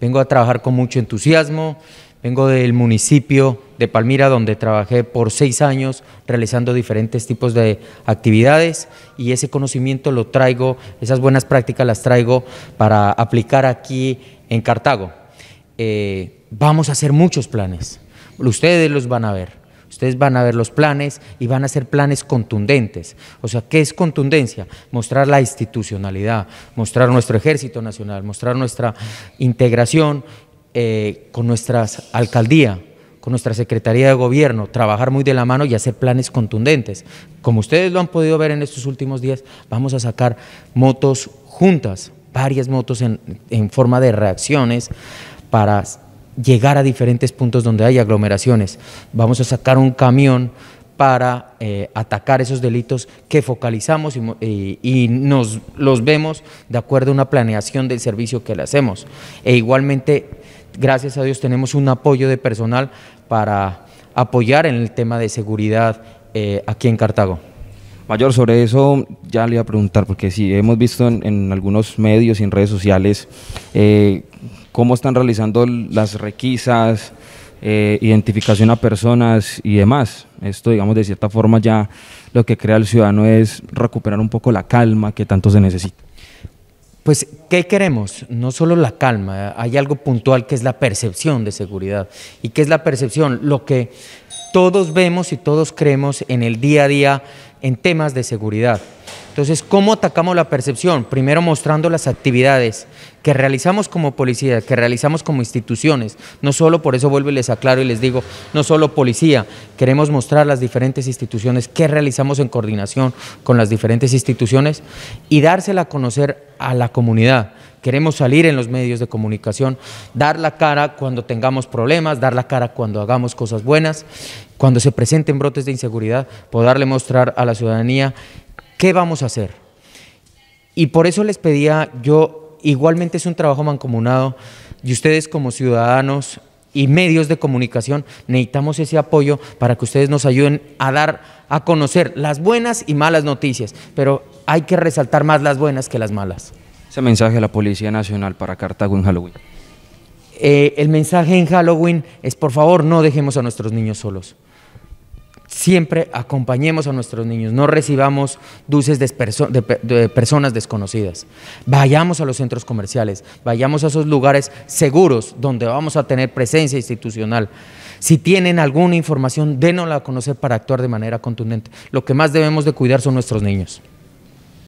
vengo a trabajar con mucho entusiasmo, vengo del municipio de Palmira donde trabajé por seis años realizando diferentes tipos de actividades y ese conocimiento lo traigo, esas buenas prácticas las traigo para aplicar aquí en Cartago. Eh, vamos a hacer muchos planes, ustedes los van a ver Ustedes van a ver los planes y van a ser planes contundentes. O sea, ¿qué es contundencia? Mostrar la institucionalidad, mostrar nuestro ejército nacional, mostrar nuestra integración eh, con nuestra alcaldía, con nuestra Secretaría de Gobierno, trabajar muy de la mano y hacer planes contundentes. Como ustedes lo han podido ver en estos últimos días, vamos a sacar motos juntas, varias motos en forma de reacciones para llegar a diferentes puntos donde hay aglomeraciones. Vamos a sacar un camión para eh, atacar esos delitos que focalizamos y, nos los vemos de acuerdo a una planeación del servicio que le hacemos. E igualmente, gracias a Dios, tenemos un apoyo de personal para apoyar en el tema de seguridad eh, aquí en Cartago. Mayor, sobre eso ya le iba a preguntar, porque sí, hemos visto en, algunos medios y en redes sociales eh, cómo están realizando las requisas, eh, identificación a personas y demás. Esto, digamos, de cierta forma ya lo que crea el ciudadano es recuperar un poco la calma que tanto se necesita. Pues, ¿qué queremos? No solo la calma, hay algo puntual que es la percepción de seguridad. ¿Y qué es la percepción? Lo que todos vemos y todos creemos en el día a día en temas de seguridad entonces, ¿cómo atacamos la percepción? Primero mostrando las actividades que realizamos como policía, que realizamos como instituciones. No solo, por eso vuelvo y les aclaro y les digo, no solo policía, queremos mostrar las diferentes instituciones, que realizamos en coordinación con las diferentes instituciones y dársela a conocer a la comunidad. Queremos salir en los medios de comunicación, dar la cara cuando tengamos problemas, dar la cara cuando hagamos cosas buenas, cuando se presenten brotes de inseguridad, poderle mostrar a la ciudadanía ¿Qué vamos a hacer? Y por eso les pedía, yo igualmente es un trabajo mancomunado y ustedes como ciudadanos y medios de comunicación necesitamos ese apoyo para que ustedes nos ayuden a dar a conocer las buenas y malas noticias, pero hay que resaltar más las buenas que las malas. Ese mensaje a la Policía Nacional para Cartago en Halloween. Eh, el mensaje en Halloween es por favor no dejemos a nuestros niños solos siempre acompañemos a nuestros niños, no recibamos dulces de, personas desconocidas. Vayamos a los centros comerciales, vayamos a esos lugares seguros donde vamos a tener presencia institucional. Si tienen alguna información, dénosla a conocer para actuar de manera contundente. Lo que más debemos de cuidar son nuestros niños.